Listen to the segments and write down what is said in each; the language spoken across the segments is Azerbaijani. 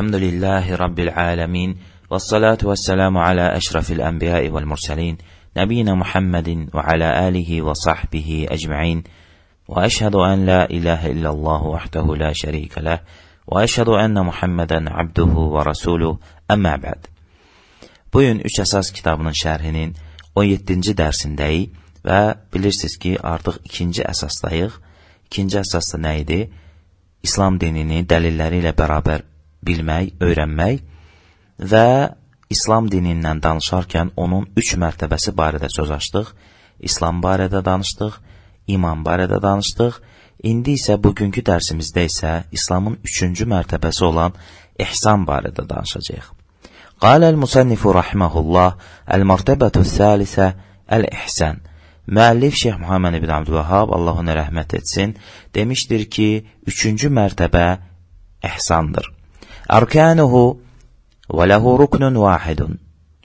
الحمد لله رب العالمين والصلاة والسلام على أشرف الأنبياء والمرسلين نبينا محمد وعلى آله وصحبه أجمعين وأشهد أن لا إله إلا الله وحده لا شريك له وأشهد أن محمدا عبده ورسوله أما بعد Bugün üç əsas kitabının şərhinin 17-ci dərsindəyik və bilirsiniz ki, artıq ikinci əsasdayıq. İkinci əsasda nə idi? İslam dinini dəlilləri ilə bərabər bilmək, öyrənmək və İslam dinindən danışarkən onun üç mərtəbəsi barədə söz açdıq. İslam barədə danışdıq, iman barədə danışdıq. İndi isə bugünkü dərsimizdə isə İslamın üçüncü mərtəbəsi olan ihsan barədə danışacağıq. Qaləl müsənnifu rahiməhullah, əl-mərtəbətü səlisə əl-ihsən. Müəllif Şeyh Muhammed ibn Abdülvahab, Allah ona rəhmət etsin, demişdir ki, üçüncü mərtəbə ihsandır. أركانه وله ركن واحد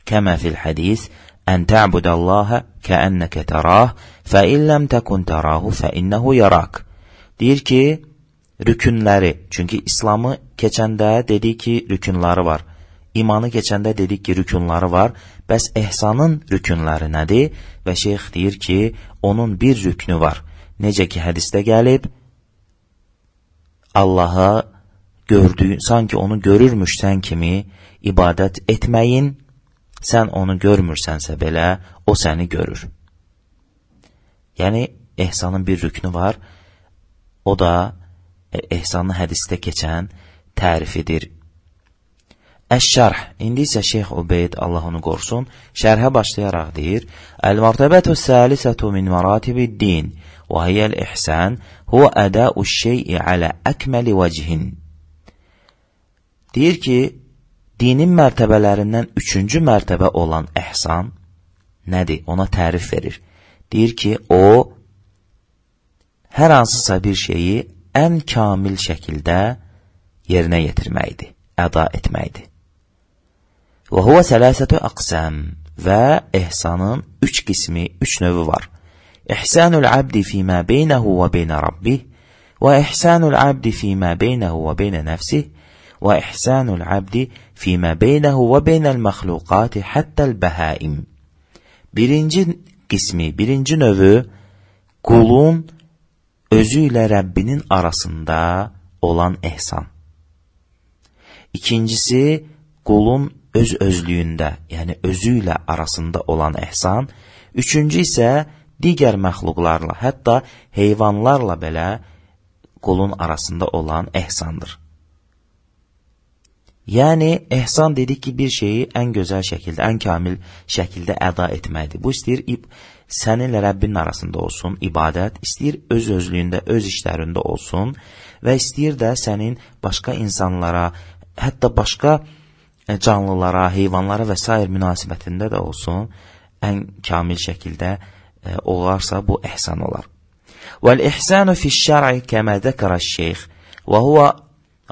كما في الحديث أن تعبد الله كأنك تراه فإن لم تكن تراه فإنه يراك deyir ki rükünləri çünki İslamı keçəndə dedik ki rükunları var imanı keçəndə dedik ki rükunları var bəs ehsanın rükunları nədir və şeyx deyir ki onun bir rüknü var necə ki hədisdə gəlib Allaha gördüyün, sanki onu görürmüşsən kimi ibadət etməyin, sən onu görmürsənsə belə, o səni görür. Yəni, ehsanın bir rüknü var, o da e, ehsanın hədisdə keçən tərifidir. Əş-şərh, indi isə Şeyx Ubeyd, Allah onu qorsun, şərhə başlayaraq deyir, Əl-mərtəbətü səlisətü min məratibi din, və hiyəl-ihsən, huvə ədəu şey'i alə əkməli vəcihin. Deyir ki, dinin mərtəbələrindən üçüncü mərtəbə olan əhsan nədir? Ona tərif verir. Deyir ki, o, hər hansısa bir şeyi ən kamil şəkildə yerinə yetirməkdir, əda etməkdir. Və huvə sələsətü əqsəm və ehsanın üç qismi, üç növü var. İhsanul abdi fimə beynəhu və beynə rabbih və ihsanul abdi fimə beynəhu və beynə nəfsih وإحسان العبد فيma بينه وبين المخلوقات حتى البهائم. Birinci qismi, birinci növü kulun özü ilə Rəbbinin arasında olan ehsan. İkincisi kulun öz özlüyündə, yəni özü ilə arasında olan ehsan. Üçüncü isə digər məxluqlarla, hətta heyvanlarla belə qulun arasında olan ehsandır. Yəni, ehsan dedik ki, bir şeyi ən gözəl şəkildə, ən kamil şəkildə əda etməkdir. Bu istəyir səninlə Rəbbinin arasında olsun, ibadət, istəyir öz özlüyündə, öz işlərində olsun və istəyir də sənin başqa insanlara, hətta başqa e, canlılara, heyvanlara və s. münasibətində də olsun, ən kamil şəkildə e, olarsa bu ehsan olar. Vəl-ihsanu fi şər'i kəmə dəkərə şeyx və huvə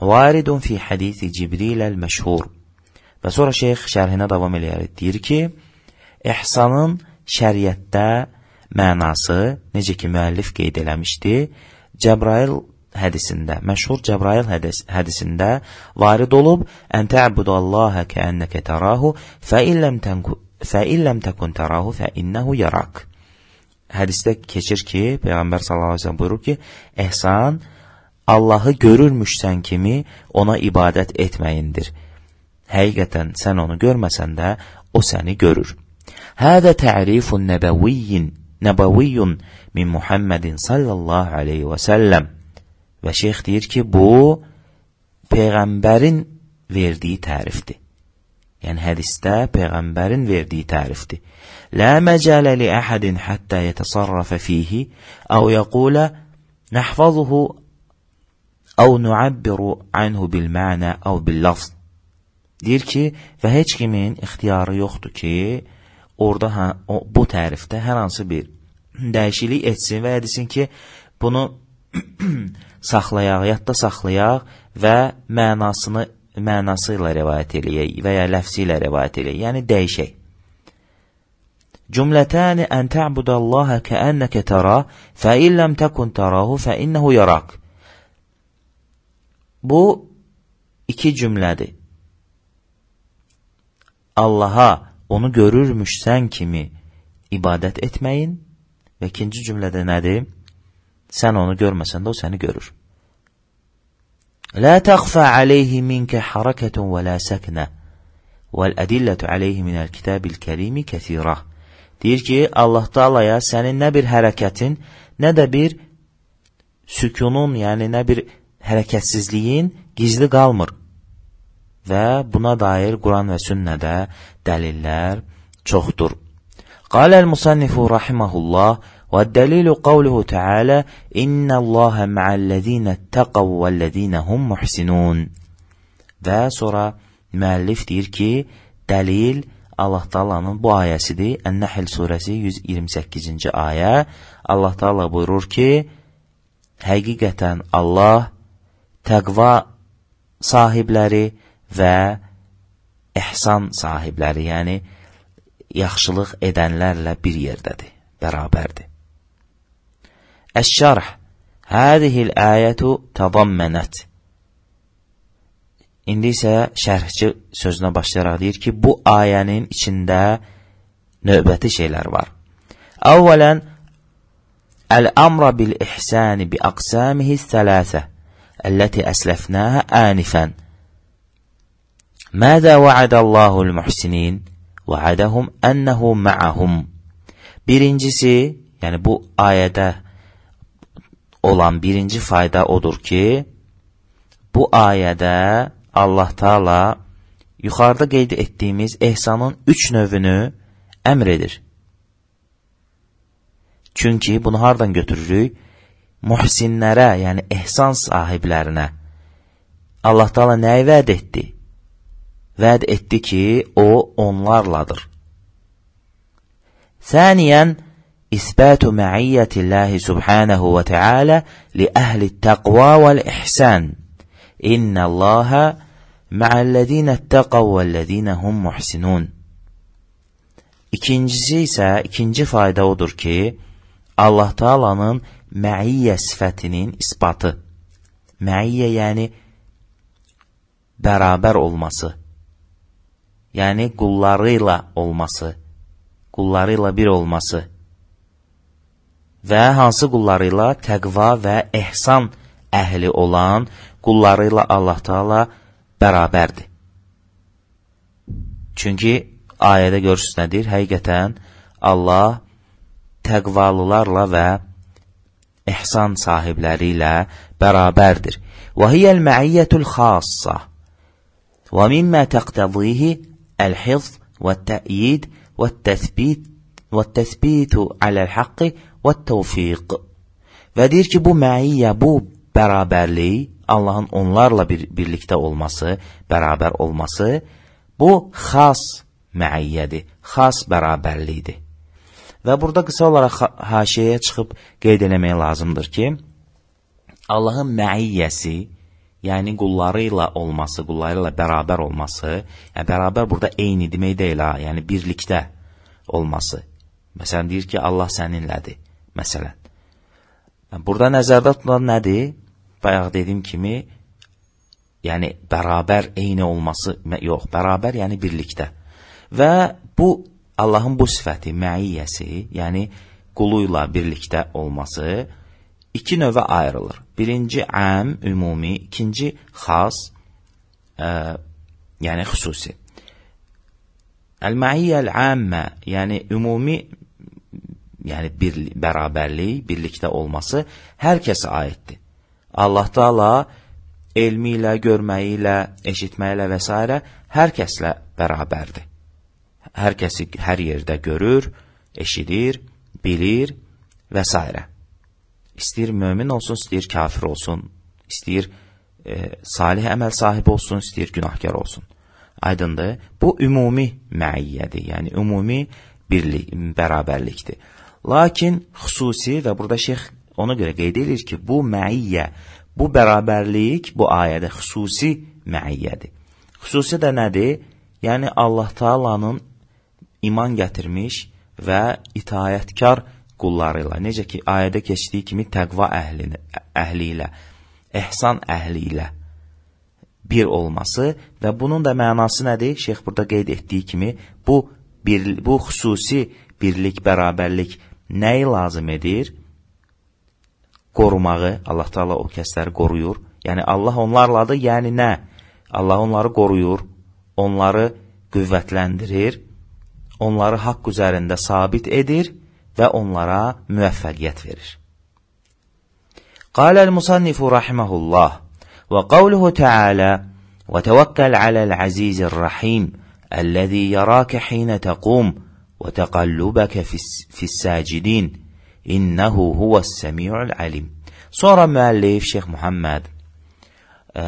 Varid fi hadisi Cibril el-məşhur. Və sonra şeyx şərhinə davam eləyərək deyir ki, ihsanın şəriətdə mənası, necə ki müəllif qeyd eləmişdi, Cəbrail hədisində, məşhur Cəbrail hədis, hədisində varid olub, ən təəbbudallaha kəənnəkə tərahu, fə illəm, tənku, fə illəm təkun tərahu, fə innəhu yarak. Hədisdə keçir ki, Peyğəmbər sallallahu əleyhi və səlləm buyurur ki, ehsan Allahı görürmüşsən kimi ona ibadət etməyindir. Həqiqətən sən onu görməsən də o səni görür. Hədə tərifun nəbəviyyin, nəbəviyyun min Muhammedin sallallahu aleyhi və səlləm. Və şeyx deyir ki, bu Peyğəmbərin verdiyi tərifdir. Yəni hədisdə peyğəmbərin verdiyi tərifdir. La macalə li ahadin hatta yetasarrafa fihi aw yaqula nahfazuhu Əv nuəbbiru anhu bil mənə əv bil lafz. Deyir ki, və heç kimin ixtiyarı yoxdur ki, orada hə, o, bu tərifdə hər hansı bir dəyişiklik etsin və desin ki, bunu saxlayaq, yadda saxlayaq və mənasını mənası ilə rivayət eləyək və ya ləfsi ilə rivayət eləyək, yəni dəyişək. Cümlətəni ən tə'budallaha kəənnəkə təra, fə illəm təkun tərahu, fə innəhu yaraq. Bu iki cümlədir. Allaha onu görürmüşsən kimi ibadət etməyin və ikinci cümlədə nədir? Sən onu görməsən də o səni görür. لا تخفى عليه منك حركة ولا سكنة والأدلة عليه من الكتاب الكريم كثيرة deyir ki, Allah Taala'ya sənin nə bir hərəkətin, nə də bir sükunun, yəni nə bir hərəkətsizliyin gizli qalmır və buna dair Quran və sünnədə dəlillər çoxdur. Qaləl-müsənnifu rahiməhullah və dəlilu qavluhu tealə İnnəlləhə məəlləzinə təqav vəlləzinə hum muhsinun Və sonra müəllif deyir ki, dəlil Allah Taala'nın bu ayəsidir. Ən-Nəhl surəsi 128-ci ayə. Allah Taala buyurur ki: Həqiqətən Allah təqva sahibləri və ihsan sahibləri, yəni yaxşılıq edənlərlə bir yerdədir, bərabərdir. Əşşərh Hədihil əyətü tədammənət İndi isə şərhçi sözünə başlayaraq deyir ki, bu ayənin içində növbəti şeylər var. Əvvələn, əl-əmrə bil-ihsəni bi-əqsəmihi sələsə التي أسلفناها آنفا ماذا وعد الله المحسنين? Va'adahum ennehu ma'ahum. Birincisi yani bu ayete olan birinci fayda odur ki bu ayede Allah Teala yukarıda qeyd ettiğimiz ehsanın üç növünü emredir. Çünkü bunu hardan götürürük? muhsinlərə, yəni ehsan sahiblərinə Allah Taala nəyi vəd etdi? Vəd etdi ki, o onlarladır. Səniyən isbatu ma'iyyatillahi subhanahu və taala li ahli taqva vel ihsan. İnallaha ma'allazina ittaqav vellezina hum muhsinun. İkincisi isə ikinci fayda odur ki, Allah Taala'nın məiyyə sifətinin isbatı. Məiyyə yəni bərabər olması. Yəni qulları ilə olması. Qulları ilə bir olması. Və hansı qulları ilə təqva və ehsan əhli olan qulları ilə Allah Taala bərabərdir. Çünki ayədə görürsüz nədir? Həqiqətən Allah təqvalılarla və ihsan sahipleriyle beraberdir. Ve hiyel ma'iyyetul khassa. Ve mimma tektazihi el hifz ve te'yid ve tesbit ve tesbitu alel hakkı ve tevfiq. Ve deyir ki bu məiyyə, bu bərabərlik, Allahın onlarla bir, birlikdə olması, bərabər olması, bu xas məiyyədir, xas bərabərlikdir. Və burada qısa olaraq haşiyəyə çıxıb qeyd eləmək lazımdır ki, Allahın məiyyəsi, yəni qulları ilə olması, qulları ilə bərabər olması, yəni bərabər burada eyni demək deyil ha, yəni birlikdə olması. Məsələn, deyir ki, Allah səninlədir, məsələn. Yəni burada nəzərdə tutulan nədir? Bayaq dediyim kimi, yəni bərabər eyni olması, yox, bərabər yəni birlikdə. Və bu Allahın bu sifəti, məiyyəsi, yəni qulu ilə birlikdə olması iki növə ayrılır. Birinci əm, ümumi, ikinci xas, ə, yəni xüsusi. Əl-məiyyəl əmmə, yəni ümumi, yəni bir, bərabərlik, birlikdə olması hər kəsə aiddir. Allah Taala elmi ilə, görməyi ilə, eşitməyi ilə və s. hər kəslə bərabərdir hər kəsi hər yerdə görür, eşidir, bilir və s. İstəyir mömin olsun, istəyir kafir olsun, istəyir e, salih əməl sahibi olsun, istəyir günahkar olsun. Aydındır, bu ümumi məiyyədir, yəni ümumi birlik, bərabərlikdir. Lakin xüsusi və burada şeyx ona görə qeyd edir ki, bu məiyyə, bu bərabərlik bu ayədə xüsusi məiyyədir. Xüsusi də nədir? Yəni Allah Taala'nın iman gətirmiş və itayətkar qulları ilə, necə ki, ayədə keçdiyi kimi təqva əhli, əhli ilə, ehsan əhli ilə bir olması və bunun da mənası nədir? Şeyx burada qeyd etdiyi kimi, bu, bir, bu xüsusi birlik, bərabərlik nəyi lazım edir? Qorumağı, Allah taala o kəsləri qoruyur. Yəni, Allah onlarladır, yəni nə? Allah onları qoruyur, onları qüvvətləndirir onları haqq üzərində sabit edir və onlara müvəffəqiyyət verir. Qaləl musannifu rahiməhullah və qavluhu tealə və təvəkkəl aləl əzizir rahim əlləzi yarəkə xinə təqum və təqallubəkə fissəcidin innəhu huvəs-səmi'ul alim. Sonra müəllif Şeyx Muhammed ə, e,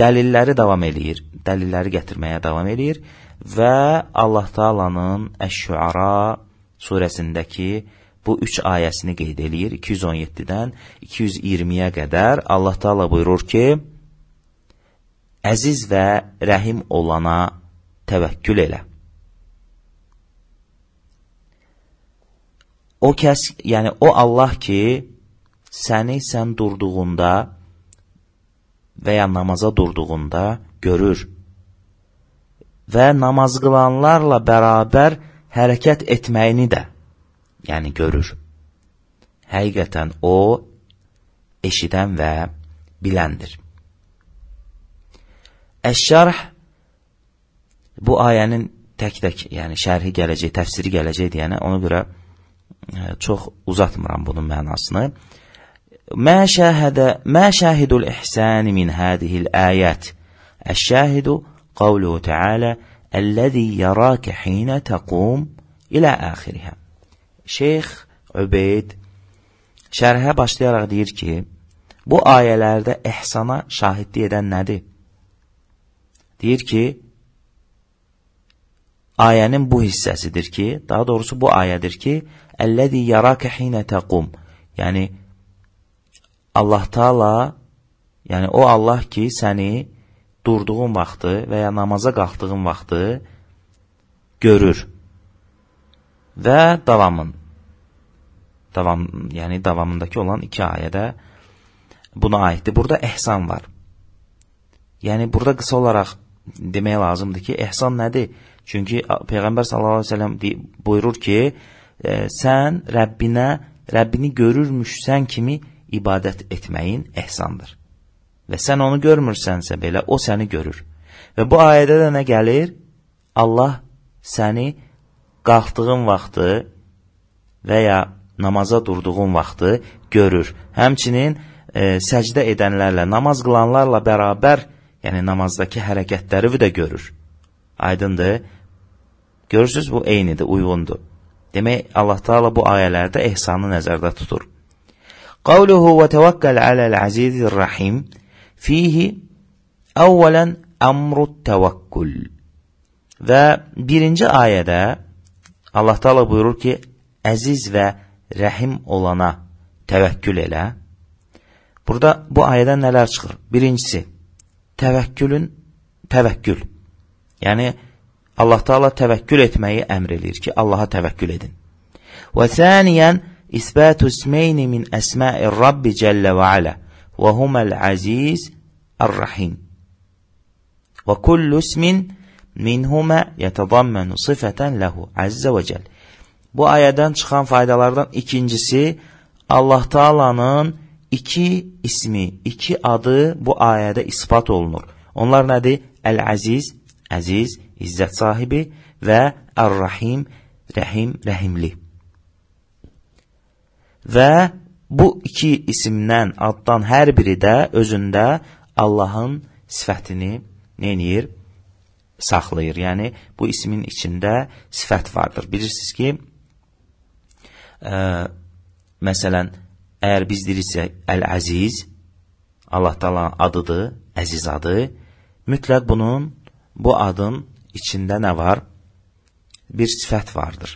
dəlilləri davam eləyir, dəlilləri gətirməyə davam eləyir Və Allah Taalanın Əş-Şüara surəsindəki bu üç ayəsini qeyd eləyir. 217-dən 220-yə qədər Allah Taala buyurur ki, Əziz və rəhim olana təvəkkül elə. O kəs, yəni o Allah ki, səni sən durduğunda və ya namaza durduğunda görür və namaz qılanlarla bərabər hərəkət etməyini də, yəni görür. Həqiqətən o, eşidən və biləndir. Əşşərh bu ayənin tək-tək, yəni şərhi gələcək, təfsiri gələcək deyənə, ona görə e, çox uzatmıram bunun mənasını. Mə şəhədə, mə şəhidul ihsani min hədihil ayət. Əşşəhidu قوله تعالى الذي يراك حين تقوم ilə əxirihə. Şeyx Übeyd şərhə başlayaraq deyir ki, bu ayələrdə ehsana şahidlik edən nədir? Deyir ki, ayənin bu hissəsidir ki, daha doğrusu bu ayədir ki, əlləzi yarakə hinə təqum. Yəni, Allah taala, yəni o Allah ki, səni durduğun vaxtı və ya namaza qalxdığın vaxtı görür və davamın davam, yəni davamındakı olan iki ayədə buna aiddir. Burada ehsan var. Yəni, burada qısa olaraq demək lazımdır ki, ehsan nədir? Çünki Peyğəmbər s.ə.v buyurur ki, e, sən Rəbbinə, Rəbbini görürmüşsən kimi ibadət etməyin ehsandır və sən onu görmürsənsə belə, o səni görür. Və bu ayədə də nə gəlir? Allah səni qalxdığın vaxtı və ya namaza durduğun vaxtı görür. Həmçinin e, səcdə edənlərlə, namaz qılanlarla bərabər, yəni namazdakı hərəkətləri də görür. Aydındır? Görürsüz, bu eynidir, uyğundur. Demək, Allah Taala bu ayələrdə ehsanı nəzərdə tutur. Qavluhu və təvəkkəl aləl-əzizir-rəhim Fihi əvvələn əmru təvəkkül. Və birinci ayədə Allah Teala buyurur ki, əziz və rəhim olana təvəkkül elə. Burada bu ayədən nələr çıxır? Birincisi, təvəkkülün təvəkkül. Yəni, Allah Teala təvəkkül etməyi əmr eləyir ki, Allaha təvəkkül edin. Və səniyən, isbətu ismeyni min əsmai Rabbi cəllə və alə. وهما العزيز الرحيم وكل اسم minhuma yetadammenu sıfeten lehu azze ve cel. Bu ayədən çıxan faydalardan ikincisi Allah Taala'nın iki ismi, iki adı bu ayədə isbat olunur. Onlar nədir? Əl-Əziz, Əziz, İzzət sahibi və Ər-Rahim, Rəhim, Rəhimli. Və Bu iki isimdən, addan hər biri də özündə Allahın sifətini neyir? Saxlayır. Yəni, bu ismin içində sifət vardır. Bilirsiniz ki, ə, e, məsələn, əgər biz deyirsə Əl-Əziz, Allah talanın adıdır, əziz adı, mütləq bunun, bu adın içində nə var? Bir sifət vardır.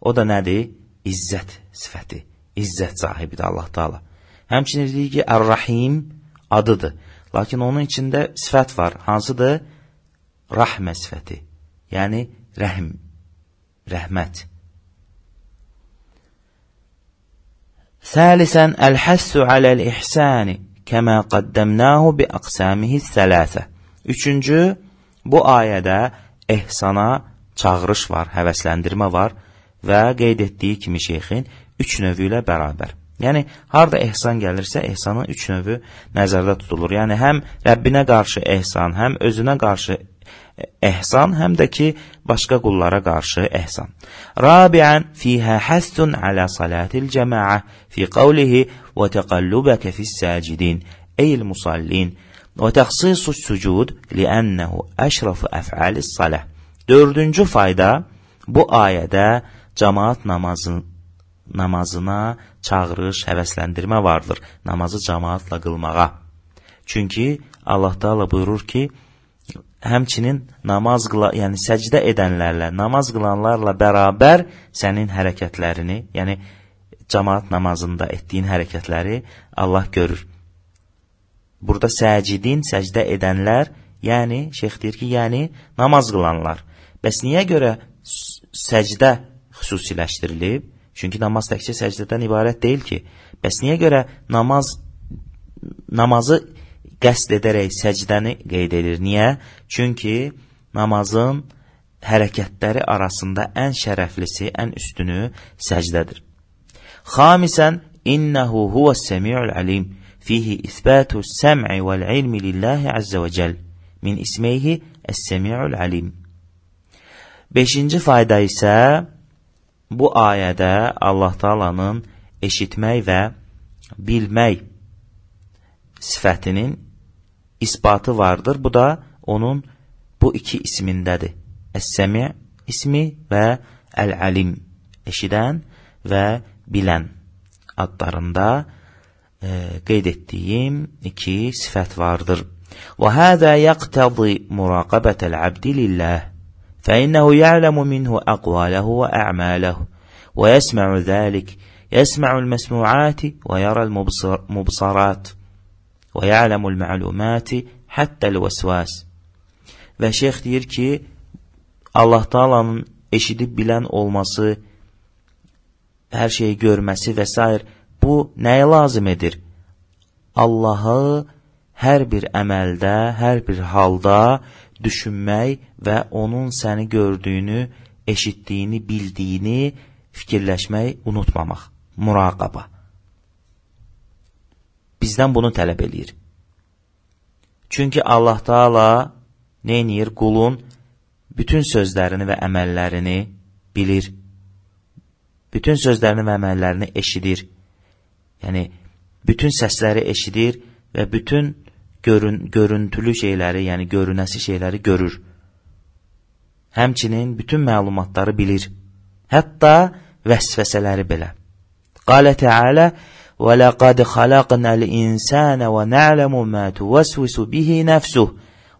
O da nədir? İzzət sifəti izzət sahibidir Allah Taala. Həmçinin deyirik ki, Ər-Rahim adıdır. Lakin onun içində sifət var. Hansıdır? Rəhmə sifəti. Yəni rəhm, rəhmət. Səlisən əl-həssu aləl-ihsani kəmə qaddəmnahu bi aqsamihi sələsə. Üçüncü, bu ayədə ehsana çağırış var, həvəsləndirmə var və qeyd etdiyi kimi şeyxin üç növü ilə bərabər. Yəni, harada ehsan gəlirsə, ehsanın üç növü nəzərdə tutulur. Yəni, həm Rəbbinə qarşı ehsan, həm özünə qarşı ehsan, həm də ki, başqa qullara qarşı ehsan. Rabiən, fiyhə həstun alə salatil cəmaə, fi qavlihi və təqallubəkə fissəcidin, eyl musallin, və təxsisu sucud liənnəhu əşrafu əfəlis saləh. Dördüncü fayda bu ayədə cəmaat namazın, namazına çağırış, həvəsləndirmə vardır, namazı cəmaatla qılmağa. Çünki Allah Taala buyurur ki, həmçinin namaz qıla, yəni səcdə edənlərlə, namaz qılanlarla bərabər sənin hərəkətlərini, yəni cəmaat namazında etdiyin hərəkətləri Allah görür. Burada səcidin, səcdə edənlər, yəni şeyx deyir ki, yəni namaz qılanlar. Bəs niyə görə səcdə xüsusiləşdirilib? Çünki namaz təkcə səcdədən ibarət deyil ki. Bəs niyə görə namaz namazı qəsd edərək səcdəni qeyd edir? Niyə? Çünki namazın hərəkətləri arasında ən şərəflisi, ən üstünü səcdədir. Xamisən innehu huvəs-semi'ul alim. Fihi isbatu səm'i vəl-ilmi lillahi azza və cəll. Min ismeyhi əs-semi'ul alim. Beşinci fayda isə Bu ayədə Allah Taala'nın eşitmək və bilmək sifətinin isbatı vardır. Bu da onun bu iki ismindədir. Əs-Səmi ismi və Əl-Alim eşidən və bilən adlarında e, qeyd etdiyim iki sifət vardır. Və hədə yaqtədi muraqabətəl abdi lillah. فإنه يعلم منه أقواله وأعماله ويسمع ذلك يسمع المسموعات ويرى المبصرات ويعلم المعلومات həttəl vəsvəs. Və şeyx deyir ki, Allah Taala'nın eşidib bilən olması, hər şeyi görməsi və s. bu nəyə lazım edir? Allahı hər bir əməldə, hər bir halda düşünmək və onun səni gördüyünü, eşitdiyini, bildiyini fikirləşmək unutmamaq. Muraqaba. Bizdən bunu tələb eləyir. Çünki Allah Taala neynir? Qulun bütün sözlərini və əməllərini bilir. Bütün sözlərini və əməllərini eşidir. Yəni, bütün səsləri eşidir və bütün görün, görüntülü şeyləri, yəni görünəsi şeyləri görür. Həmçinin bütün məlumatları bilir. Hətta vəsvəsələri belə. Qalə Teala: "Və laqad xalaqnal insana və na'lemu ma tuwaswisu bihi nafsuhu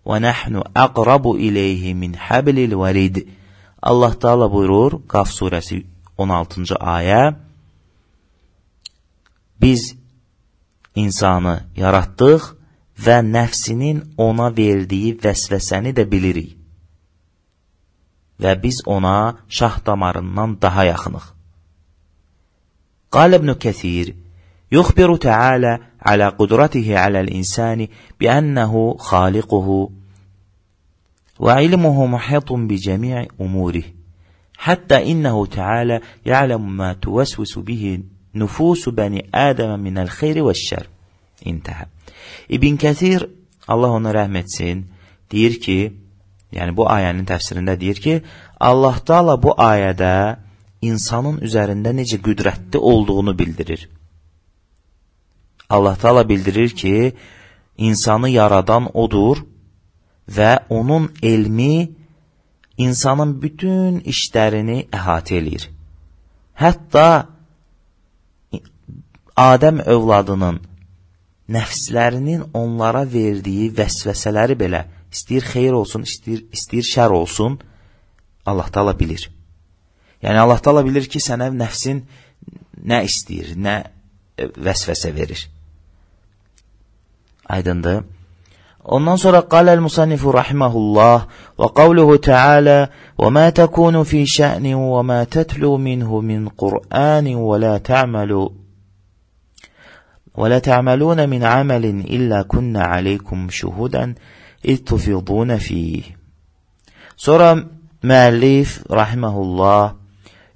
və nahnu aqrabu ilayhi min hablil varid." Allah Taala buyurur Qaf surəsi 16-cı ayə. Biz insanı yaratdıq və nəfsinin ona verdiyi vəsvəsəni də bilirik. Və biz ona şah damarından daha yaxınıq. Qal ibn Kəthir, يخبر تعالى على قدرته على الإنسان بأنه خالقه وعلمه محيط بجميع أموره حتى إنه تعالى يعلم ما توسوس به نفوس بني آدم من الخير والشر انتهى İbn Kətir, Allah ona rəhm etsin, deyir ki, yəni bu ayənin təfsirində deyir ki, Allah Taala bu ayədə insanın üzərində necə qüdrətli olduğunu bildirir. Allah Taala bildirir ki, insanı yaradan odur və onun elmi insanın bütün işlərini əhatə eləyir. Hətta Adəm övladının nəfslərinin onlara verdiyi vəsvəsələri belə istəyir xeyir olsun, istəyir, istəyir şər olsun, Allah tala bilir. Yəni, Allah tala bilir ki, sənə nəfsin nə istəyir, nə e, vəsvəsə verir. Aydındır. Ondan sonra qaləl musannifu rahiməhullah və qavluhu tealə və mə təkunu fi şə'nin və mə tətlu minhu min qur'anin və la tə'məlu ولا تعملون من عمل إلا كنا عليكم شهودا إذ تفيضون فيه Sonra müəllif rahimehullah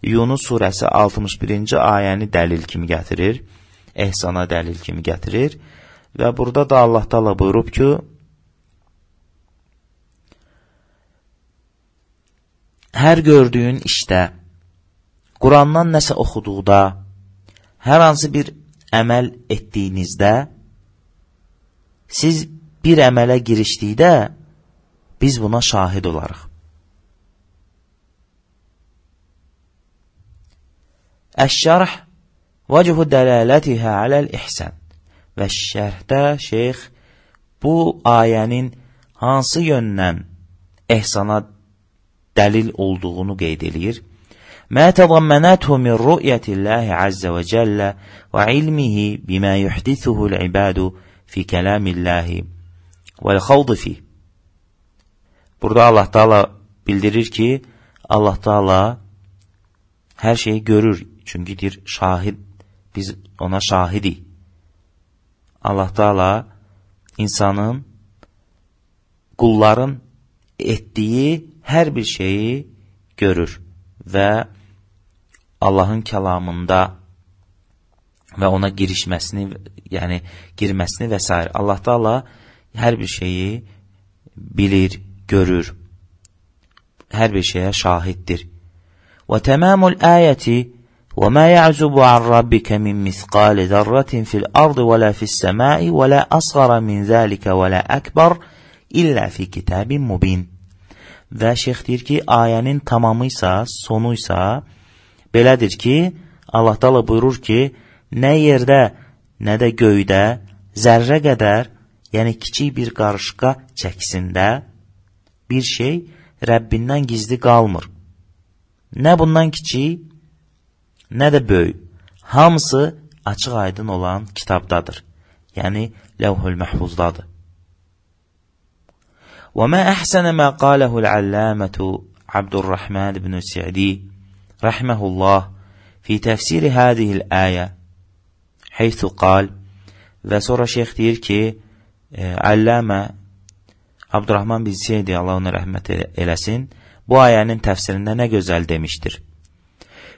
Yunus surəsi 61-ci ayəni dəlil kimi gətirir. Ehsana dəlil kimi gətirir və burada da Allah təala buyurub ki: Hər gördüyün işdə Qurandan nəsə oxuduqda hər hansı bir əməl etdiyinizdə, siz bir əmələ girişdikdə, biz buna şahid olarıq. Əşşərh vəcuhu dələlətihə aləl ihsən və şərhdə şeyx bu ayənin hansı yöndən ehsana dəlil olduğunu qeyd edir. ما تضمنته من رؤية الله عز وجل وعلمه بما يحدثه العباد في kelam illahi vel havdu fi. Burada Allah Teala bildirir ki Allah Teala her şeyi görür. Çünkü dir şahit biz ona şahidi. Allah Teala insanın kulların ettiği her bir şeyi görür ve Allahın kəlamında və ona girişməsini, yəni girməsini və s. Allah da Allah hər bir şeyi bilir, görür, hər bir şeyə şahiddir. Və təmamul ayəti وَمَا يَعْزُبُ عَنْ رَبِّكَ مِنْ مِثْقَالِ ذَرَّةٍ فِي الْأَرْضِ وَلَا فِي السَّمَاءِ وَلَا أَصْغَرَ مِنْ ذَٰلِكَ وَلَا أَكْبَرَ إِلَّا فِي كِتَابٍ مُّبِينٍ Və şeyh deyir ki, ayənin tamamıysa, sonuysa, Belədir ki, Allah dala buyurur ki, nə yerdə, nə də göydə zərrə qədər, yəni kiçik bir qarışqa çəksində bir şey Rəbbindən gizli qalmır. Nə bundan kiçik, nə də böyük. Hamısı açıq aydın olan kitabdadır. Yəni, ləvhül məhvuzdadır. وما أحسن ما قاله العلامة عبد الرحمن بن سعدي رحمه الله في tefsir هذه الآية حيث قال və sonra şeyx deyir ki, Əlləmə Abdurrahman bin Seydi Allah ona rəhmət eləsin, bu ayənin təfsirində nə gözəl demişdir.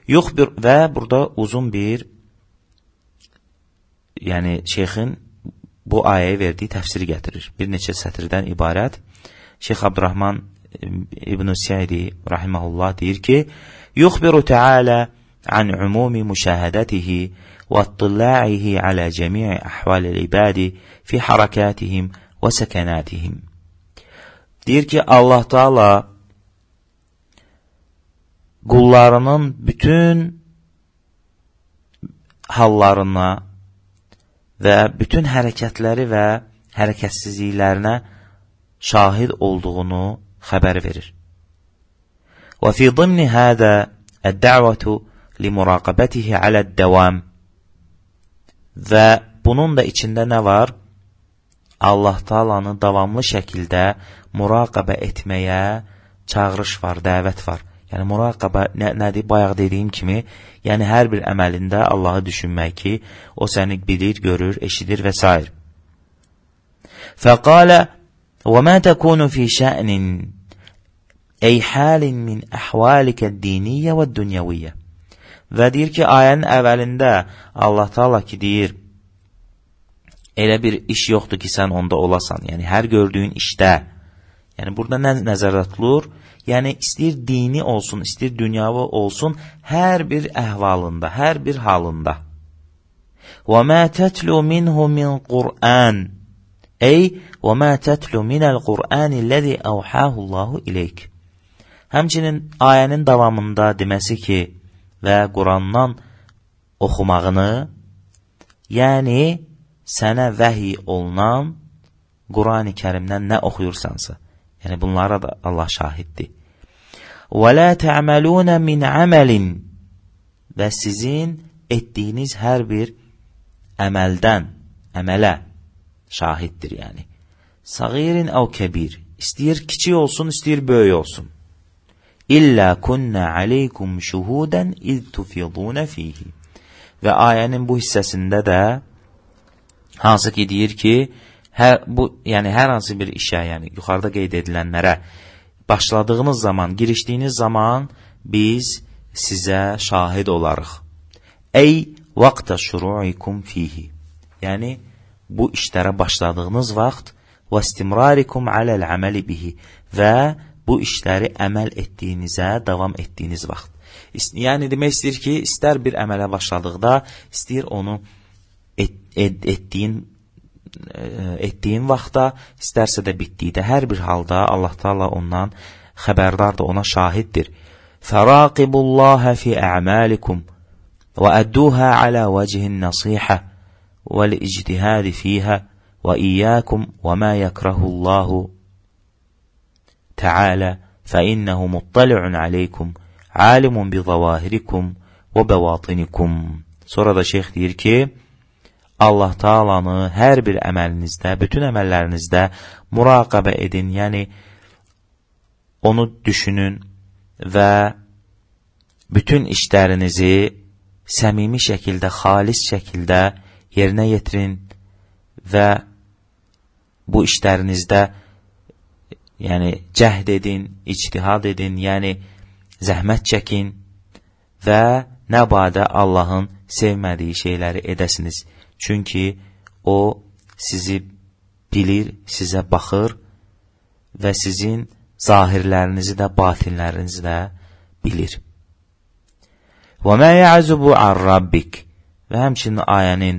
Yox bir və burada uzun bir yəni şeyxin bu ayəyə verdiyi təfsiri gətirir. Bir neçə sətirdən ibarət. Şeyx Abdurrahman İbn Seydi rahimehullah deyir ki, يخبر تعالى عن عموم مشاهدته واطلاعه على جميع أحوال العباد في حركاتهم وسكناتهم deyir ki Allah Taala qullarının bütün hallarına və bütün hərəkətləri və hərəkətsizliklərinə şahid olduğunu xəbər verir. وفي ضمن هذا الدعوة لمراقبته على الدوام və bunun da içində nə var? Allah Taala'nı davamlı şəkildə muraqabə etməyə çağırış var, dəvət var. Yəni muraqabə nə, nədir? Bayaq dediyim kimi, yəni hər bir əməlində Allahı düşünmək ki, o səni bilir, görür, eşidir və s. Fəqalə: "Və mə təkunu fi şə'nin" Ey həlin min əhvalikə diniyə və dünyaviyyə. Və deyir ki, ayənin əvvəlində Allah Taala ki deyir, elə bir iş yoxdur ki, sən onda olasan. Yəni hər gördüyün işdə. Yəni burada nə nəzərdə tutulur? Yəni istəyir dini olsun, istəyir dünyavi olsun, hər bir əhvalında, hər bir halında. Və mə tətlu minhu min Qur'an. Ey, və mə tətlu minəl Qur'an allazi awhahullahu ileyk. Həmçinin ayənin davamında deməsi ki, və Qurandan oxumağını, yəni sənə vəhiy olunan Qurani kərimdən nə oxuyursansa, yəni bunlara da Allah şahiddir. Və lə tə'məlunə min əməlin və sizin etdiyiniz hər bir əməldən, əmələ şahiddir yəni. Sagirin əv kəbir, istəyir kiçik olsun, istəyir böyük olsun. İlla kunna aleykum şuhudan iz tufiduna fihi. Və ayənin bu hissəsində də hansı ki deyir ki, hər bu yəni hər hansı bir işə, yəni yuxarıda qeyd edilənlərə başladığınız zaman, girişdiyiniz zaman biz sizə şahid olarıq. Ey vaqta şuruikum fihi. Yəni bu işlərə başladığınız vaxt və istimrarikum aləl amali bihi və bu işləri əməl etdiyinizə davam etdiyiniz vaxt. Yəni demək istəyir ki, istər bir əmələ başladıqda, istəyir onu et, et, etdiyin e, etdiyin vaxtda, istərsə də bitdikdə, hər bir halda Allah Taala ondan xəbərdardır, ona şahiddir. Fəraqibullaha fi a'malikum və adduha ala vecihin nasiha və ictihadi fiha və iyyakum və ma yakrahullahu تعالى فإنه مطلع علeykum, alimun bi zavahirikum və bəvatinikum. Sonra da şeyx deyir ki, Allah Taalanı hər bir əməlinizdə, bütün əməllərinizdə muraqabə edin, yəni onu düşünün və bütün işlərinizi səmimi şəkildə, xalis şəkildə yerinə yetirin və bu işlərinizdə yəni cəhd edin, içtihad edin, yəni zəhmət çəkin və nəbadə Allahın sevmədiyi şeyləri edəsiniz. Çünki O sizi bilir, sizə baxır və sizin zahirlərinizi də, batinlərinizi də bilir. Və mə yəzubu an Rabbik və həmçinin ayənin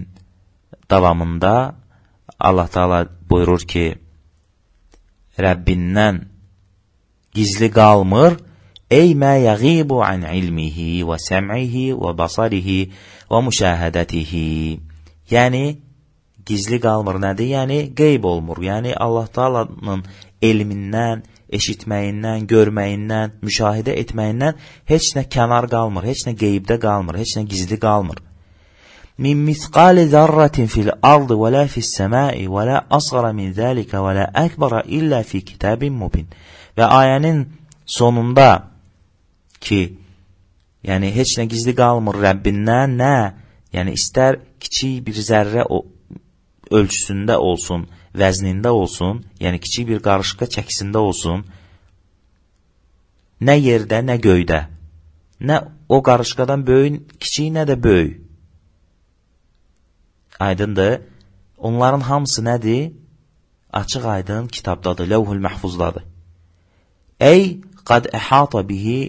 davamında Allah Teala buyurur ki, Rəbbindən gizli qalmır. Ey mə yəğibu an ilmihi və səm'ihi və basarihi və müşahədətihi. Yəni, gizli qalmır nədir? Yəni, qeyb olmur. Yəni, Allah Taalanın elmindən, eşitməyindən, görməyindən, müşahidə etməyindən heç nə kənar qalmır, heç nə qeybdə qalmır, heç nə gizli qalmır. من مثقال ذرة في الأرض ولا في السماء ولا أصغر min ذلك ولا أكبر إلا fi kitabin mubin. Ve ayenin sonunda ki yani heç nə gizli qalmır Rəbbindən, nə yəni istər kiçik bir zərrə o, ölçüsündə olsun, vəznində olsun, yəni kiçik bir qarışqa çəkisində olsun, nə yerdə, nə göydə, nə o qarışqadan böyük, kiçik, nə də böyük Aydındır. Onların hamısı nədir? Açıq aydın kitabdadır, ləvhül məhfuzdadır. Ey qad əhatə bihi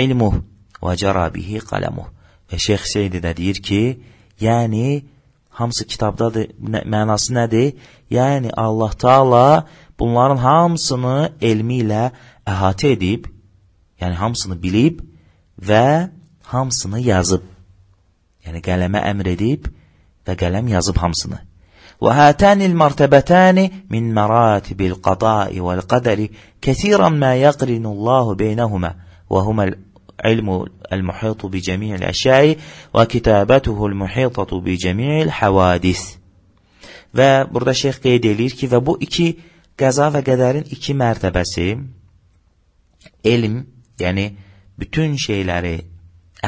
ilmuh və cərə bihi qələmuh. Və Şeyx Seydi də deyir ki, yəni hamısı kitabdadır, nə, mənası nədir? Yəni Allah Taala bunların hamısını elmi ilə əhatə edib, yəni hamısını bilib və hamısını yazıb. Yəni qələmə əmr edib və qələm yazıb hamısını. Və hətənil mərtəbətəni min məratibil qadai vəl qədəri kəsirən mə yəqrinullahu beynəhumə və huməl علم المحيط بجميع الأشياء وكتابته المحيطة بجميع الحوادث və burada şeyx qeyd eləyir ki, və bu iki qəza və qədərin iki mərtəbəsi elm, yəni bütün şeyləri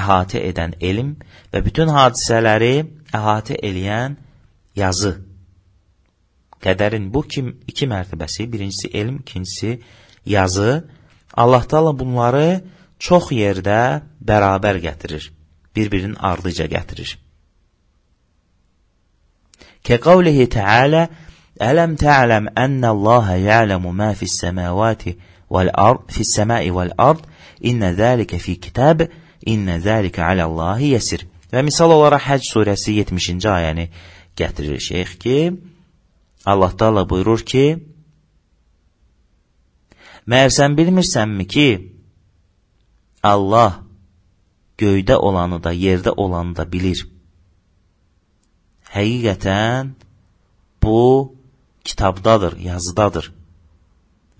əhatə edən elm və bütün hadisələri əhatə eləyən yazı. Qədərin bu kim, iki mərtəbəsi, birincisi elm, ikincisi yazı. Allah Taala bunları çox yerdə bərabər gətirir. Bir-birinin ardıca gətirir. Kəqavlihi Teala: "Əlem ta'lam ennallaha ya'lemu ma fi's-semawati vel-ard, fi's-sema'i vel-ard, inne zalika fi kitab, inne zalika alallahi yesir." Və misal olaraq Həc surəsi 70-ci ayəni gətirir şeyx ki, Allah Taala buyurur ki: Məyər sən bilmirsənmi ki, Allah göydə olanı da, yerdə olanı da bilir. Həqiqətən bu kitabdadır, yazıdadır.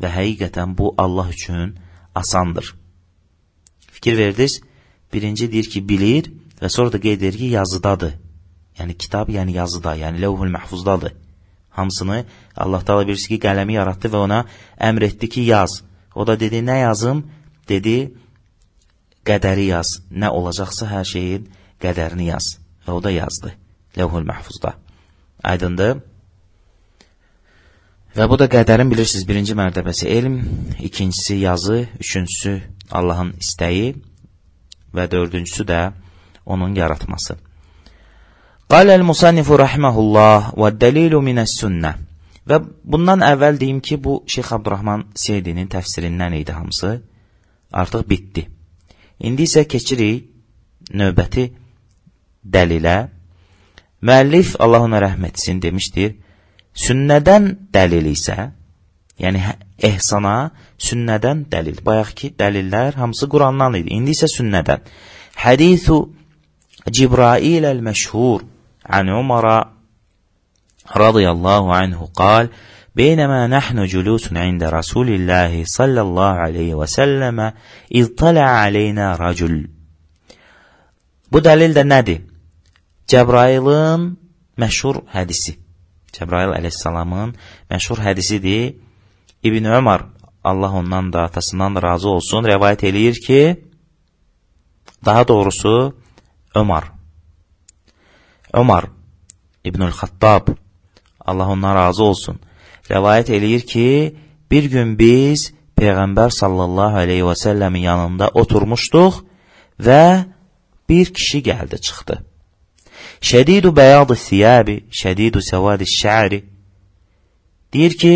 Və həqiqətən bu Allah üçün asandır. Fikir verdiniz? Birinci deyir ki, bilir, Və sonra da qeyd edir ki, yazıdadır. Yəni kitab, yəni yazıda, yəni levhul məhfuzdadır. Hamısını Allah Taala birisi ki, qələmi yaratdı və ona əmr etdi ki, yaz. O da dedi, nə yazım? Dedi, qədəri yaz. Nə olacaqsa hər şeyin qədərini yaz. Və o da yazdı. Levhul məhfuzda. Aydındır? Və bu da qədərin bilirsiniz birinci mərtəbəsi elm, ikincisi yazı, üçüncüsü Allahın istəyi və dördüncüsü də onun yaratması. Qaləl-Musannifu rəhməhullah və dəlilu minəs-sünnə Və bundan əvvəl deyim ki, bu Şeyx Abdurrahman Seydinin təfsirindən idi hamısı. Artıq bitdi. İndi isə keçirik növbəti dəlilə. Müəllif, Allah ona rəhm etsin, demişdir, sünnədən dəlil isə, yəni hə, ehsana sünnədən dəlil. Bayaq ki, dəlillər hamısı Qurandan idi. İndi isə sünnədən. Hədithu جبرائيل المشهور عن عمر رضي الله عنه قال بينما نحن جلوس عند رسول الله صلى الله عليه وسلم إذ طلع علينا racul. Bu dəlil də nədir? Cəbrailin məşhur hədisi. Cəbrail əleyhissalamın məşhur hədisidir. İbn Ömər, Allah ondan da, atasından da razı olsun, rəvayət eləyir ki, daha doğrusu, Ömar Ömar İbnül Xattab Allah ondan razı olsun rəvayət eləyir ki, bir gün biz Peyğəmbər sallallahu aleyhi və səlləmin yanında oturmuşduq və bir kişi gəldi, çıxdı. Şədidu bəyadı siyabi, şədidu səvadi şəri deyir ki,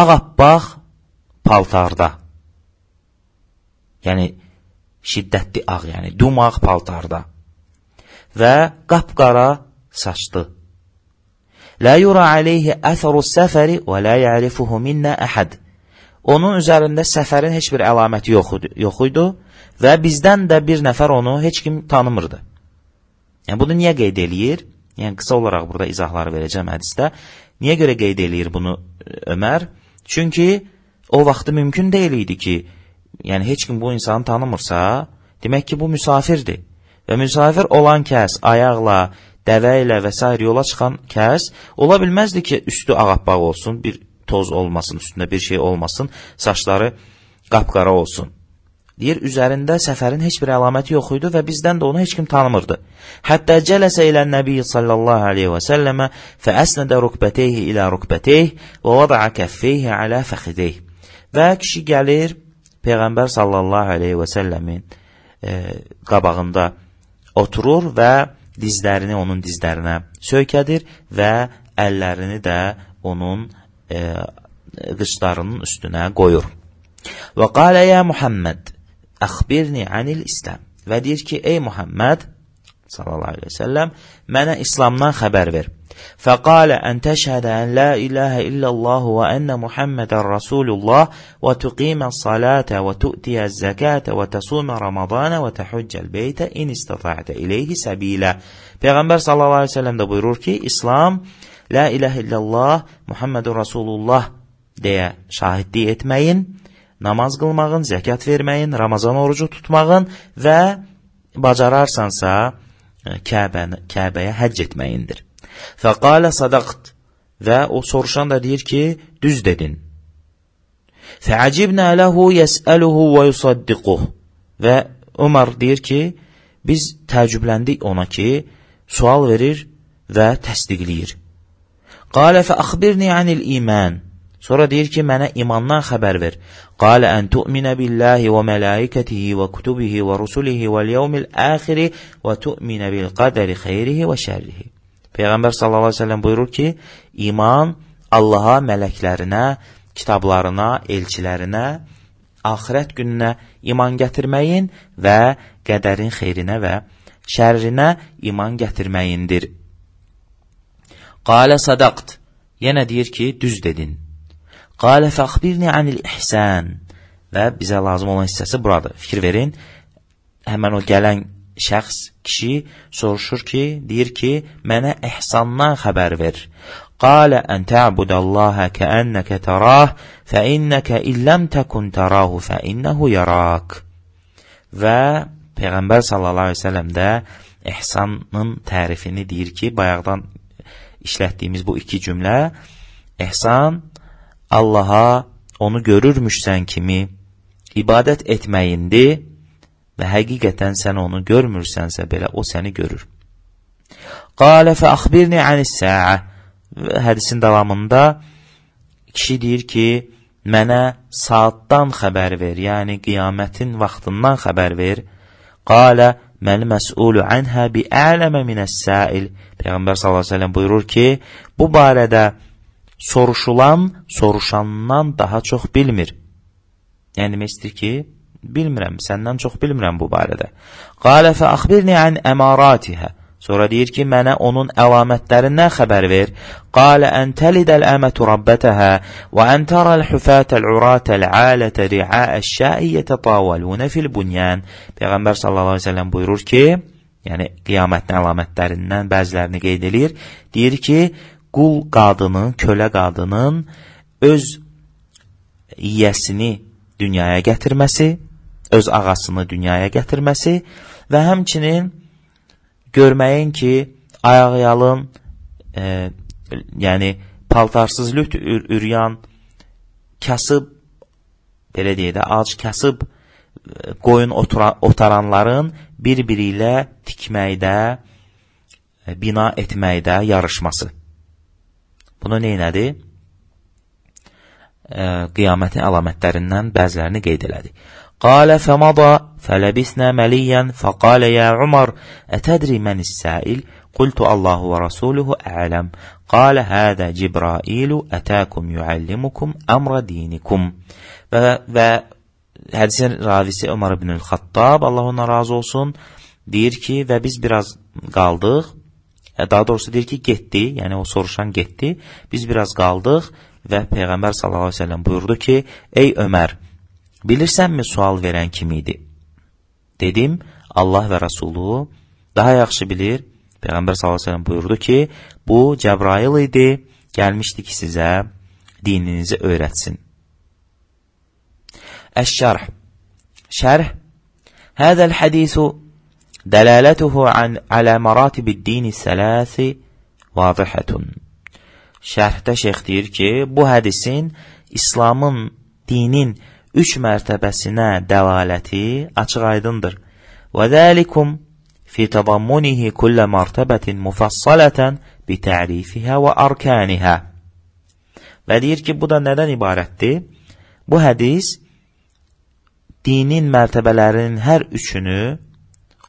ağabbaq paltarda, yəni şiddətli ağ, yəni dumaq paltarda və qapqara saçdı. Lə yura aleyhi əsəru səfəri və lə yərifuhu minnə əhəd. Onun üzərində səfərin heç bir əlaməti yox idi və bizdən də bir nəfər onu heç kim tanımırdı. Yəni, bunu niyə qeyd eləyir? Yəni, qısa olaraq burada izahları verəcəm hədisdə. Niyə görə qeyd eləyir bunu Ömər? Çünki o vaxtı mümkün deyil idi ki, yəni heç kim bu insanı tanımırsa, demək ki, bu müsafirdir. Və müsafir olan kəs ayaqla, dəvə ilə və s. yola çıxan kəs ola bilməzdi ki, üstü ağappaq olsun, bir toz olmasın, üstündə bir şey olmasın, saçları qapqara olsun. Deyir, üzərində səfərin heç bir əlaməti yox idi və bizdən də onu heç kim tanımırdı. Hətta cələsə ilə Nəbi sallallahu aleyhi və səlləmə fəəsnədə rükbəteyhi ilə rükbəteyh və vada'a kəffeyhi alə fəxideyh. Və kişi gəlir, Peyğəmbər sallallahu aleyhi və səlləmin e, qabağında oturur və dizlərini onun dizlərinə söykədir və əllərini də onun e, qıçlarının üstünə qoyur. Və qalə ya Muhammed, əxbirni anil İslam. Və deyir ki, ey Muhammed, sallallahu aleyhi və səlləm, mənə İslamdan xəbər ver. فقال أن تشهد أن لا إله إلا الله وأن محمد رسول الله وتقيم الصلاة وتؤتي الزكاة وتصوم رمضان وتحج البيت إن استطعت إليه سبيلا Peygamber sallallahu aleyhi ve sellem de buyurur ki İslam La ilahe illallah Muhammedun Resulullah deyə şahidlik etməyin, namaz qılmağın, zəkat verməyin, Ramazan orucu tutmağın və bacararsansa Kəbə, Kəbəyə həcc etməyindir. Fəqalə sadaqt və o soruşan da deyir ki, düz dedin. Fəəcibnə ləhu yəsəluhu və yusaddiquh və Ömər deyir ki, biz təəccübləndik ona ki, sual verir və təsdiqləyir. Qalə fəəxbirni anil imən. Sonra deyir ki, mənə imandan xəbər ver. Qalə ən tu'minə billahi və mələikətihi və kutubihi və rusulihi və yevmil əxiri və tu'minə bil qədəri xeyrihi və şərrihi. Peyğəmbər sallallahu əleyhi və səlləm buyurur ki, iman Allaha, mələklərinə, kitablarına, elçilərinə, axirət gününə iman gətirməyin və qədərin xeyrinə və şərrinə iman gətirməyindir. Qalə sadaqt. Yenə deyir ki, düz dedin. Qalə fəxbirni anil ihsən. Və bizə lazım olan hissəsi buradır. Fikir verin, həmən o gələn şəxs, kişi soruşur ki, deyir ki, mənə əhsandan xəbər ver. Qalə ən tə'budallaha kəənnəkə tərah, fə innəkə illəm təkun tərahu fə innəhu yarak. Və Peyğəmbər sallallahu aleyhi ve selləm də ehsanın tərifini deyir ki, bayaqdan işlətdiyimiz bu iki cümlə, ehsan Allaha onu görürmüşsən kimi ibadət etməyindir, və həqiqətən sən onu görmürsənsə belə o səni görür. Qalə fə axbirni anissə hədisin davamında kişi deyir ki, mənə saatdan xəbər ver, yəni qiyamətin vaxtından xəbər ver. Qalə məl məsulu ənhə bi ələmə minəs-səil. Peyğəmbər sallallahu əleyhi və səlləm buyurur ki, bu barədə soruşulan soruşandan daha çox bilmir. Yəni deməkdir ki, Bilmirəm, səndən çox bilmirəm bu barədə. Qalə fə axbirni ən əmaratihə. Sonra deyir ki, mənə onun əlamətlərindən xəbər ver. Qalə ən təlidəl əmətu rabbətəhə və ən tərəl hüfətəl uratəl alətə riəəş şəiyə tətavəlunə fil bunyan. Peyğəmbər sallallahu aleyhi ve sellem buyurur ki, yəni qiyamətin əlamətlərindən bəzilərini qeyd edir. Deyir ki, qul qadının, kölə qadının öz yiyəsini dünyaya gətirməsi, öz ağasını dünyaya gətirməsi və həmçinin görməyin ki, ayaqyalın, e, yəni paltarsız lüt ür üryan, kasıb, belə deyək də, ac kasıb e, qoyun otura, otaranların bir-biri ilə tikməkdə, e, bina etməkdə yarışması. Bunu neynədi? E, qiyamətin əlamətlərindən bəzilərini qeyd elədi. قال فمضى فلبسنا مليا فقال يا عمر أتدري من السائل قلت الله ورسوله أعلم قال هذا جبرائيل أتاكم يعلمكم أمر دينكم və hədisin ravisi Ömər ibn Xattab, Allah ona razı olsun, deyir ki, və biz biraz qaldıq, e, daha doğrusu deyir ki, getdi, yəni o soruşan getdi, biz biraz qaldıq və Peyğəmbər sallallahu aleyhi ve sellem buyurdu ki, ey Ömər, bilirsənmi sual verən kim idi? Dedim, Allah və Rasulü daha yaxşı bilir. Peyğəmbər s.ə.v buyurdu ki, bu Cəbrail idi, gəlmişdi ki, sizə dininizi öyrətsin. Əşşərh Şərh Həzəl hədisu dələlətuhu alə maratibid-dini sələsi vadihətun. Şərhdə şeyx deyir ki, bu hədisin İslamın, dinin üç mərtəbəsinə dəlaləti açıq aydındır. Və zəlikum fi tadammunihi kullə mərtəbətin mufassalətən bi tərifihə və arkanihə. Və deyir ki, bu da nədən ibarətdir? Bu hədis dinin mərtəbələrinin hər üçünü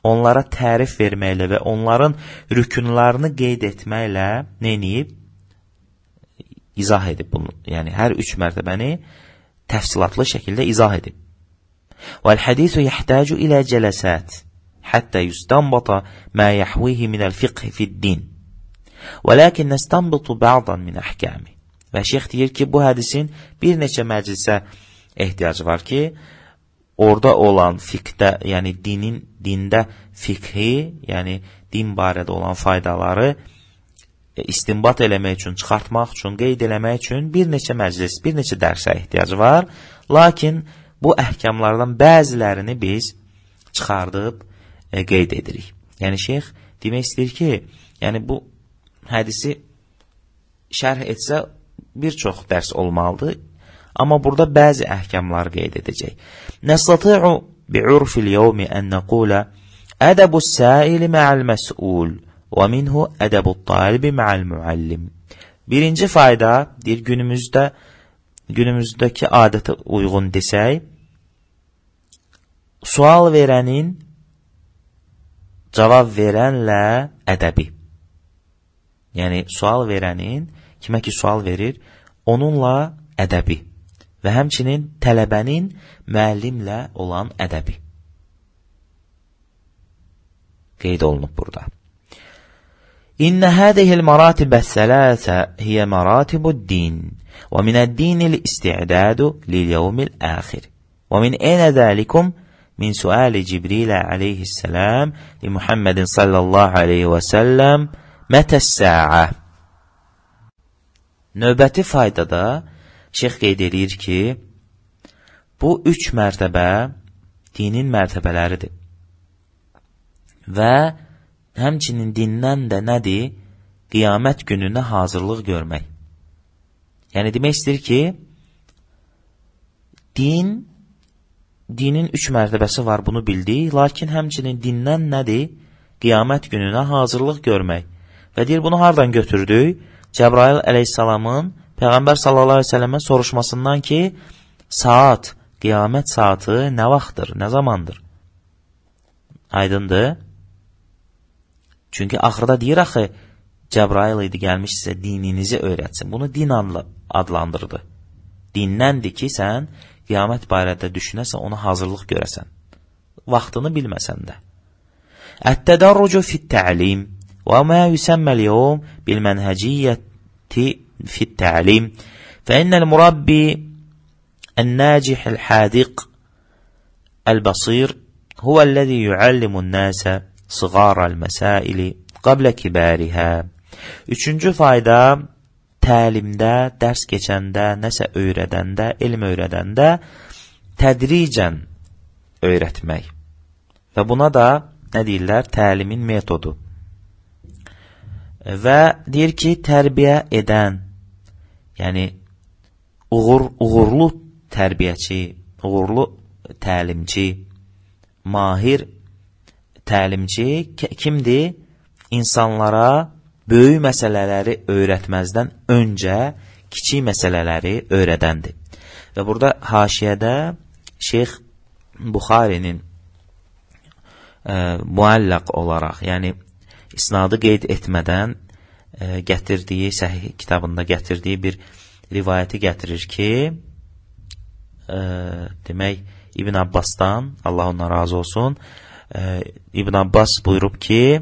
onlara tərif verməklə və onların rükunlarını qeyd etməklə nə edib? İzah edib bunu. Yəni, hər üç mərtəbəni təfsilatlı şəkildə izah edib. وَالْحَدِيثُ يَحْتَاجُ إِلَى جَلَسَاتِ حَتَّى يُسْتَنْبَطَ مَا يَحْوِيهِ مِنَ الْفِقْهِ فِي الدِّينِ وَلَكِنْ نَسْتَنْبِطُ بَعْضًا مِنْ أَحْكَامِ Və şeyx deyir ki, bu hədisin bir neçə məclisə ehtiyacı var ki, orada olan fiqdə, yəni dinin, dində fiqhi, yəni din barədə olan faydaları E, istinbat eləmək üçün, çıxartmaq üçün, qeyd eləmək üçün bir neçə məclis, bir neçə dərsə ehtiyac var. Lakin bu əhkamlardan bəzilərini biz çıxardıb e, qeyd edirik. Yəni, şeyx demək istəyir ki, yəni bu hədisi şərh etsə bir çox dərs olmalıdır. Amma burada bəzi əhkamlar qeyd edəcək. Nəsati'u bi'urfil yevmi ən nəqulə ədəbu səili mə'al məs'ul. وَمِنْهُ أَدَبُ الطَّالِبِ مَعَ الْمُعَلِّمِ Birinci fayda, deyir, günümüzdə, günümüzdəki adətə uyğun desək, sual verənin cavab verənlə ədəbi. Yəni, sual verənin, kimə ki sual verir, onunla ədəbi və həmçinin tələbənin müəllimlə olan ədəbi. Qeyd olunub burada. إن هذه المراتب الثلاثة هي مراتب الدين ومن الدين الاستعداد لليوم الآخر ومن أين ذلكم؟ من سؤال جبريل عليه السلام لمحمد صلى الله عليه وسلم متى الساعة؟ Növbəti faydada şeyx qeyd edir ki, bu üç mərtəbə dinin mərtəbələridir və Həmçinin dindən də nədir? Qiyamət gününə hazırlıq görmək. Yəni demək istəyir ki, din dinin üç mərtəbəsi var, bunu bildik, lakin həmçinin dindən nədir? Qiyamət gününə hazırlıq görmək. Və deyir, bunu hardan götürdük? Cəbrail əleyhissalamın Peyğəmbər sallallahu əleyhi və səlləmə soruşmasından ki, saat, qiyamət saatı nə vaxtdır, nə zamandır? Aydındır? Çünki axırda deyir axı, Cəbrail idi gəlmiş sizə dininizi öyrətsin. Bunu din adlandırdı. Dinləndir ki, sən qiyamət barədə düşünəsən, ona hazırlıq görəsən. Vaxtını bilməsən də. Ət-tədarrucu fit-təlim və mə yüsəmməl yevm bil-mənhəciyyəti fit-təlim fəinnəl murabbi الناجح الحاذق البصير هو الذي يعلم الناس sığaral məsaili qablə kibariha. Üçüncü fayda, təlimdə, dərs keçəndə, nəsə öyrədəndə, elm öyrədəndə tədricən öyrətmək. Və buna da nə deyirlər? Təlimin metodu. Və deyir ki, tərbiyə edən, yəni uğur, uğurlu tərbiyəçi, uğurlu təlimçi, mahir təlimçi kimdir? İnsanlara böyük məsələləri öyrətməzdən öncə kiçik məsələləri öyrədəndir. Və burada haşiyədə Şeyx Buxarinin ə, e, müəlləq olaraq, yəni isnadı qeyd etmədən ə, e, gətirdiyi, səhih kitabında gətirdiyi bir rivayəti gətirir ki, ə, e, demək, İbn Abbasdan, Allah ona razı olsun, e, İbn Abbas buyurub ki,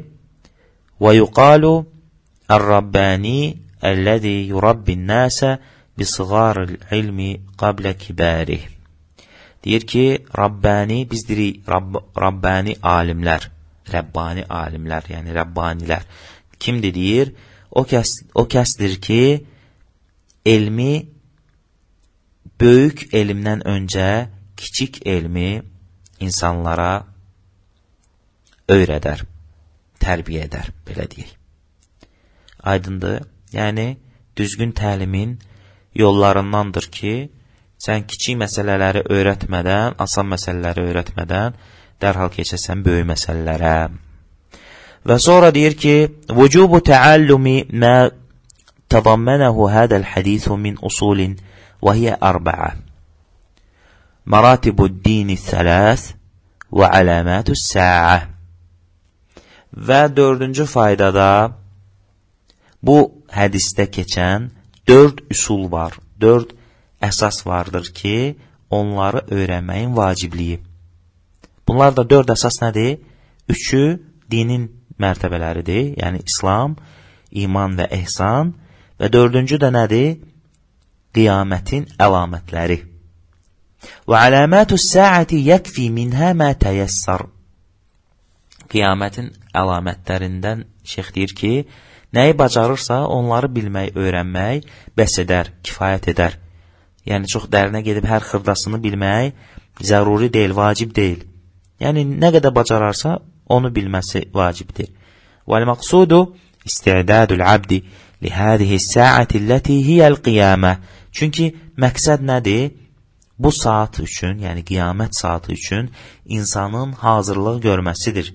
"Və yuqalu ar-rabbani allazi yurabbin nase bi sigaril ilmi qabla kibarih." Deyir ki, Rabbani biz deyirik Rabb, Rabbani alimlər, Rəbbani alimlər, yəni Rəbbanilər. Kimdir deyir? O kəs o kəsdir ki, elmi böyük elmdən öncə kiçik elmi insanlara öyrədər, tərbiyə edər, belə deyək. Aydındır, yəni düzgün təlimin yollarındandır ki, sən kiçik məsələləri öyrətmədən, asan məsələləri öyrətmədən dərhal keçəsən böyük məsələlərə. Və sonra deyir ki, "Vucubu taallumi ma tadammanahu hada al-hadis min usulin və hiya arba'a. Maratibu ad-din al-thalath və alamatu as-sa'ah." Və dördüncü faydada bu hədistə keçən dörd üsul var, dörd əsas vardır ki, onları öyrənməyin vacibliyi. Bunlar da dörd əsas nədir? Üçü dinin mərtəbələridir, yəni İslam, iman və ehsan və dördüncü də nədir? Qiyamətin əlamətləri. Və əlamətus səəti yəkfi minhə mə təyəssər qiyamətin əlamətlərindən şeyx deyir ki, nəyi bacarırsa onları bilmək, öyrənmək bəs edər, kifayət edər. Yəni çox dərinə gedib hər xırdasını bilmək zəruri deyil, vacib deyil. Yəni nə qədər bacararsa onu bilməsi vacibdir. Vəl-məqsudu istidadul abdi li hadihi saati allati hiya al-qiyamə. Çünki məqsəd nədir? Bu saat üçün, yəni qiyamət saatı üçün insanın hazırlıq görməsidir.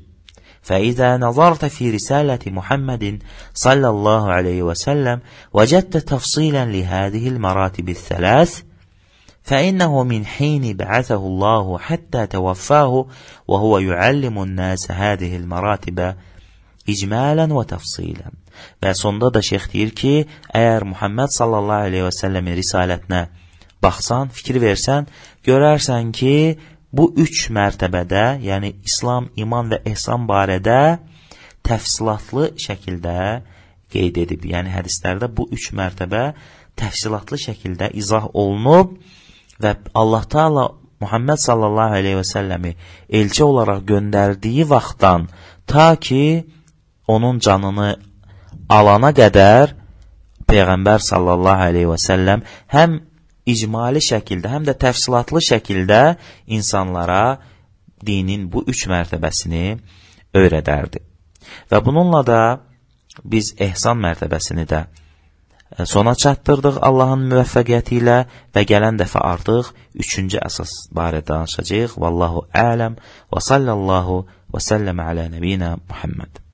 فإذا نظرت في رسالة محمد صلى الله عليه وسلم وجدت تفصيلا لهذه المراتب الثلاث فإنه من حين بعثه الله حتى توفاه وهو يعلم الناس هذه المراتب إجمالا وتفصيلا və sonda da أير deyir ki, الله Muhammed sallallahu aleyhi بخصان səlləmin risalətinə baxsan, fikir ki, bu üç mərtəbədə, yəni İslam, iman və ehsan barədə təfsilatlı şəkildə qeyd edib. Yəni, hədislərdə bu üç mərtəbə təfsilatlı şəkildə izah olunub və Allah Taala Muhammed sallallahu aleyhi və səlləmi elçi olaraq göndərdiyi vaxtdan ta ki onun canını alana qədər Peyğəmbər sallallahu aleyhi və səlləm həm icmali şəkildə, həm də təfsilatlı şəkildə insanlara dinin bu üç mərtəbəsini öyrədərdi. Və bununla da biz ehsan mərtəbəsini də e, sona çatdırdıq Allahın müvəffəqiyyəti ilə və gələn dəfə artıq üçüncü əsas barədə danışacağıq. Vallahu ələm və sallallahu və səlləm alə nəbinə Muhammed.